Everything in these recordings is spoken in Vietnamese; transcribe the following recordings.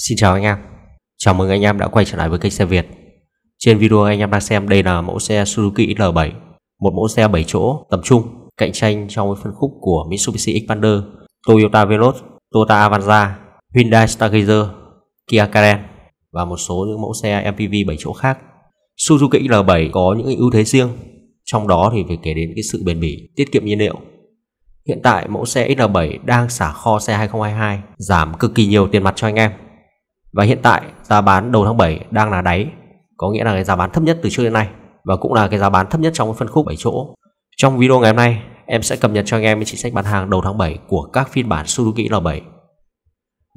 Xin chào anh em Chào mừng anh em đã quay trở lại với kênh xe Việt Trên video anh em đang xem đây là mẫu xe Suzuki L7 Một mẫu xe 7 chỗ tầm trung Cạnh tranh trong phân khúc của Mitsubishi Xpander Toyota Veloz Toyota Avanza Hyundai Stargazer Kia Karen Và một số những mẫu xe MPV 7 chỗ khác Suzuki L7 có những ưu thế riêng Trong đó thì phải kể đến cái sự bền bỉ, tiết kiệm nhiên liệu Hiện tại mẫu xe XL7 đang xả kho xe 2022 Giảm cực kỳ nhiều tiền mặt cho anh em và hiện tại giá bán đầu tháng 7 đang là đáy, có nghĩa là cái giá bán thấp nhất từ trước đến nay và cũng là cái giá bán thấp nhất trong phân khúc 7 chỗ. Trong video ngày hôm nay, em sẽ cập nhật cho anh em chính sách bán hàng đầu tháng 7 của các phiên bản Suzuki L7.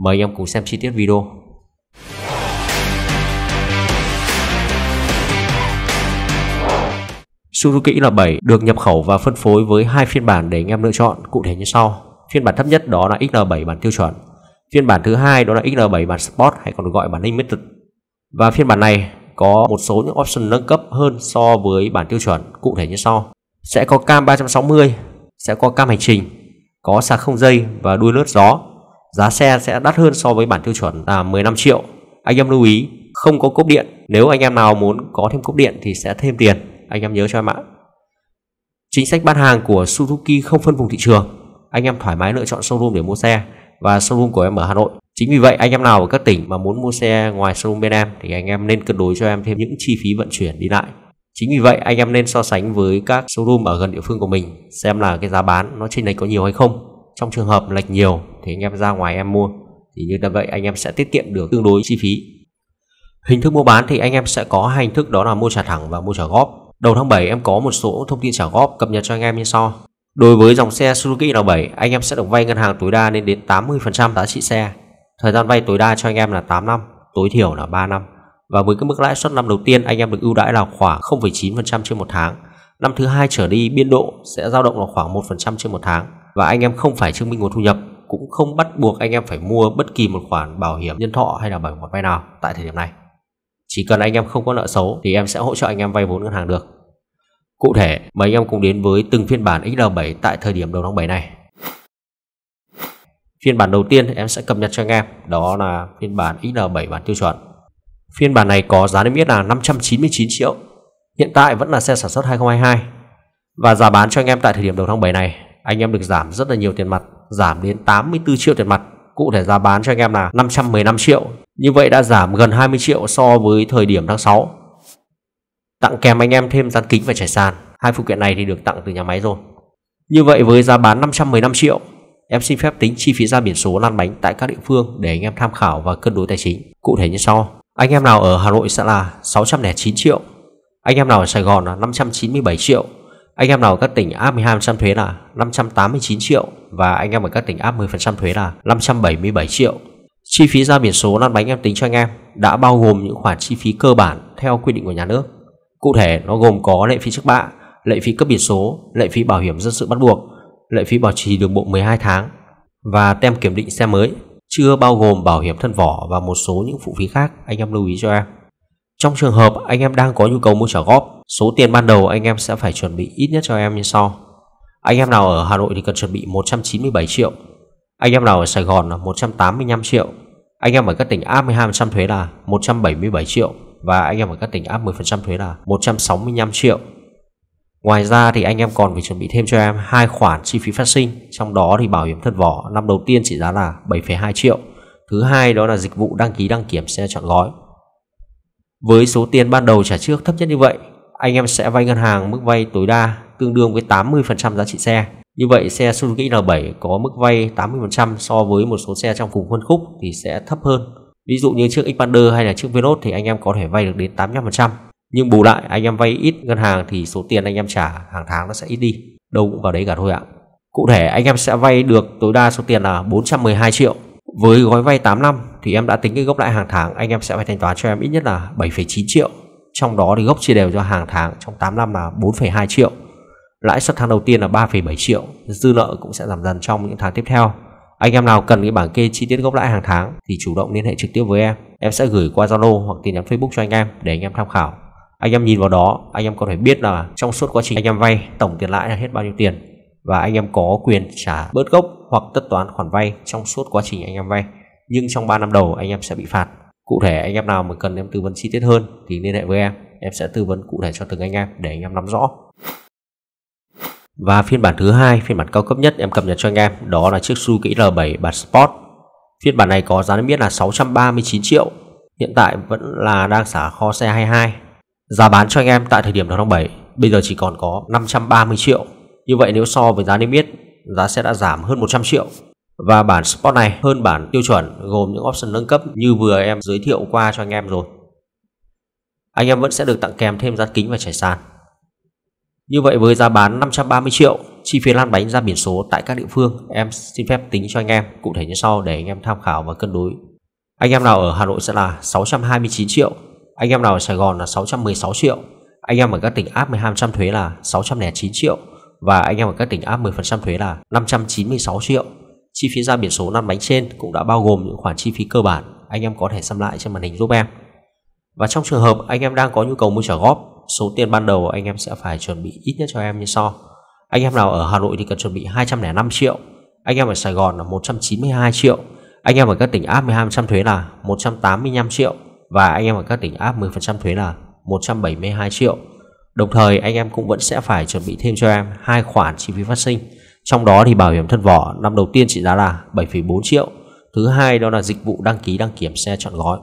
Mời anh em cùng xem chi tiết video. Suzuki L7 được nhập khẩu và phân phối với hai phiên bản để anh em lựa chọn cụ thể như sau. Phiên bản thấp nhất đó là XL7 bản tiêu chuẩn Phiên bản thứ hai đó là XL7 bản Sport hay còn được gọi bản Limited. Và phiên bản này có một số những option nâng cấp hơn so với bản tiêu chuẩn cụ thể như sau. Sẽ có cam 360, sẽ có cam hành trình, có sạc không dây và đuôi lướt gió. Giá xe sẽ đắt hơn so với bản tiêu chuẩn là 15 triệu. Anh em lưu ý không có cốp điện. Nếu anh em nào muốn có thêm cốp điện thì sẽ thêm tiền. Anh em nhớ cho em ạ. Chính sách bán hàng của Suzuki không phân vùng thị trường. Anh em thoải mái lựa chọn showroom để mua xe và showroom của em ở Hà Nội. Chính vì vậy anh em nào ở các tỉnh mà muốn mua xe ngoài showroom bên em thì anh em nên cân đối cho em thêm những chi phí vận chuyển đi lại. Chính vì vậy anh em nên so sánh với các showroom ở gần địa phương của mình xem là cái giá bán nó trên này có nhiều hay không. Trong trường hợp lệch nhiều thì anh em ra ngoài em mua thì như vậy anh em sẽ tiết kiệm được tương đối chi phí. Hình thức mua bán thì anh em sẽ có hai hình thức đó là mua trả thẳng và mua trả góp. Đầu tháng 7 em có một số thông tin trả góp cập nhật cho anh em như sau. Đối với dòng xe Suzuki N7, anh em sẽ được vay ngân hàng tối đa lên đến 80% giá trị xe. Thời gian vay tối đa cho anh em là 8 năm, tối thiểu là 3 năm. Và với cái mức lãi suất năm đầu tiên anh em được ưu đãi là khoảng 0,9% trên một tháng. Năm thứ hai trở đi biên độ sẽ dao động là khoảng 1% trên một tháng và anh em không phải chứng minh nguồn thu nhập cũng không bắt buộc anh em phải mua bất kỳ một khoản bảo hiểm nhân thọ hay là bảo hiểm vay nào tại thời điểm này. Chỉ cần anh em không có nợ xấu thì em sẽ hỗ trợ anh em vay vốn ngân hàng được. Cụ thể, mấy anh em cùng đến với từng phiên bản XL7 tại thời điểm đầu tháng 7 này. Phiên bản đầu tiên em sẽ cập nhật cho anh em, đó là phiên bản XL7 bản tiêu chuẩn. Phiên bản này có giá niêm yết là 599 triệu. Hiện tại vẫn là xe sản xuất 2022 và giá bán cho anh em tại thời điểm đầu tháng 7 này, anh em được giảm rất là nhiều tiền mặt, giảm đến 84 triệu tiền mặt. Cụ thể giá bán cho anh em là 515 triệu. Như vậy đã giảm gần 20 triệu so với thời điểm tháng 6 Tặng kèm anh em thêm gian kính và trải sàn Hai phụ kiện này thì được tặng từ nhà máy rồi Như vậy với giá bán 515 triệu Em xin phép tính chi phí ra biển số lăn bánh tại các địa phương để anh em tham khảo và cân đối tài chính Cụ thể như sau Anh em nào ở Hà Nội sẽ là 609 triệu Anh em nào ở Sài Gòn là 597 triệu Anh em nào ở các tỉnh áp 12% thuế là 589 triệu Và anh em ở các tỉnh áp 10% thuế là 577 triệu Chi phí ra biển số lăn bánh em tính cho anh em đã bao gồm những khoản chi phí cơ bản theo quy định của nhà nước Cụ thể nó gồm có lệ phí trước bạ, lệ phí cấp biển số, lệ phí bảo hiểm dân sự bắt buộc, lệ phí bảo trì đường bộ 12 tháng và tem kiểm định xe mới, chưa bao gồm bảo hiểm thân vỏ và một số những phụ phí khác anh em lưu ý cho em. Trong trường hợp anh em đang có nhu cầu mua trả góp, số tiền ban đầu anh em sẽ phải chuẩn bị ít nhất cho em như sau. Anh em nào ở Hà Nội thì cần chuẩn bị 197 triệu. Anh em nào ở Sài Gòn là 185 triệu. Anh em ở các tỉnh áp 12 thuế là 177 triệu và anh em ở các tỉnh áp 10% thuế là 165 triệu. Ngoài ra thì anh em còn phải chuẩn bị thêm cho em hai khoản chi phí phát sinh, trong đó thì bảo hiểm thân vỏ năm đầu tiên trị giá là 7,2 triệu. Thứ hai đó là dịch vụ đăng ký đăng kiểm xe chọn gói. Với số tiền ban đầu trả trước thấp nhất như vậy, anh em sẽ vay ngân hàng mức vay tối đa tương đương với 80% giá trị xe. Như vậy xe Suzuki l 7 có mức vay 80% so với một số xe trong cùng phân khúc thì sẽ thấp hơn Ví dụ như chiếc Xpander hay là chiếc Venos thì anh em có thể vay được đến 85%. Nhưng bù lại anh em vay ít ngân hàng thì số tiền anh em trả hàng tháng nó sẽ ít đi. Đâu cũng vào đấy cả thôi ạ. Cụ thể anh em sẽ vay được tối đa số tiền là 412 triệu. Với gói vay 8 năm thì em đã tính cái gốc lãi hàng tháng anh em sẽ phải thanh toán cho em ít nhất là 7,9 triệu. Trong đó thì gốc chia đều cho hàng tháng trong 8 năm là 4,2 triệu. Lãi suất tháng đầu tiên là 3,7 triệu, dư nợ cũng sẽ giảm dần trong những tháng tiếp theo. Anh em nào cần cái bảng kê chi tiết gốc lãi hàng tháng thì chủ động liên hệ trực tiếp với em. Em sẽ gửi qua Zalo hoặc tin nhắn Facebook cho anh em để anh em tham khảo. Anh em nhìn vào đó, anh em có thể biết là trong suốt quá trình anh em vay tổng tiền lãi là hết bao nhiêu tiền và anh em có quyền trả bớt gốc hoặc tất toán khoản vay trong suốt quá trình anh em vay. Nhưng trong 3 năm đầu anh em sẽ bị phạt. Cụ thể anh em nào mà cần em tư vấn chi tiết hơn thì liên hệ với em, em sẽ tư vấn cụ thể cho từng anh em để anh em nắm rõ. Và phiên bản thứ hai, phiên bản cao cấp nhất em cập nhật cho anh em, đó là chiếc Suzuki R7 bản Sport. Phiên bản này có giá niêm yết là 639 triệu, hiện tại vẫn là đang xả kho xe 22. Giá bán cho anh em tại thời điểm đầu tháng 7 bây giờ chỉ còn có 530 triệu. Như vậy nếu so với giá niêm yết, giá sẽ đã giảm hơn 100 triệu. Và bản Sport này hơn bản tiêu chuẩn gồm những option nâng cấp như vừa em giới thiệu qua cho anh em rồi. Anh em vẫn sẽ được tặng kèm thêm giá kính và trải sàn. Như vậy với giá bán 530 triệu, chi phí lăn bánh ra biển số tại các địa phương, em xin phép tính cho anh em cụ thể như sau để anh em tham khảo và cân đối. Anh em nào ở Hà Nội sẽ là 629 triệu, anh em nào ở Sài Gòn là 616 triệu, anh em ở các tỉnh áp 12% thuế là 609 triệu và anh em ở các tỉnh áp 10% thuế là 596 triệu. Chi phí ra biển số lăn bánh trên cũng đã bao gồm những khoản chi phí cơ bản anh em có thể xem lại trên màn hình giúp em. Và trong trường hợp anh em đang có nhu cầu mua trả góp số tiền ban đầu anh em sẽ phải chuẩn bị ít nhất cho em như sau. Anh em nào ở Hà Nội thì cần chuẩn bị 205 triệu, anh em ở Sài Gòn là 192 triệu, anh em ở các tỉnh áp 12% thuế là 185 triệu và anh em ở các tỉnh áp 10% thuế là 172 triệu. Đồng thời anh em cũng vẫn sẽ phải chuẩn bị thêm cho em hai khoản chi phí phát sinh. Trong đó thì bảo hiểm thân vỏ năm đầu tiên trị giá là 7,4 triệu. Thứ hai đó là dịch vụ đăng ký đăng kiểm xe chọn gói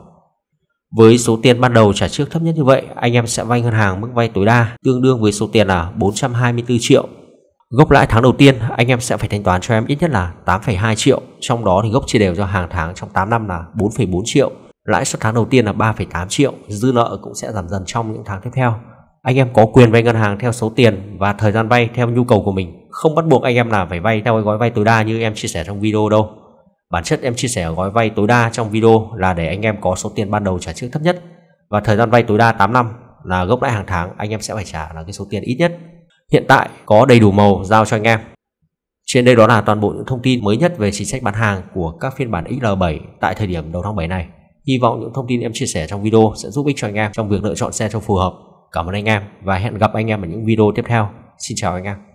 với số tiền ban đầu trả trước thấp nhất như vậy, anh em sẽ vay ngân hàng mức vay tối đa tương đương với số tiền là 424 triệu. Gốc lãi tháng đầu tiên, anh em sẽ phải thanh toán cho em ít nhất là 8,2 triệu, trong đó thì gốc chia đều cho hàng tháng trong 8 năm là 4,4 triệu. Lãi suất tháng đầu tiên là 3,8 triệu, dư nợ cũng sẽ giảm dần trong những tháng tiếp theo. Anh em có quyền vay ngân hàng theo số tiền và thời gian vay theo nhu cầu của mình, không bắt buộc anh em là phải vay theo gói vay tối đa như em chia sẻ trong video đâu. Bản chất em chia sẻ gói vay tối đa trong video là để anh em có số tiền ban đầu trả trước thấp nhất và thời gian vay tối đa 8 năm là gốc lãi hàng tháng anh em sẽ phải trả là cái số tiền ít nhất. Hiện tại có đầy đủ màu giao cho anh em. Trên đây đó là toàn bộ những thông tin mới nhất về chính sách bán hàng của các phiên bản XL7 tại thời điểm đầu tháng 7 này. Hy vọng những thông tin em chia sẻ trong video sẽ giúp ích cho anh em trong việc lựa chọn xe cho phù hợp. Cảm ơn anh em và hẹn gặp anh em ở những video tiếp theo. Xin chào anh em.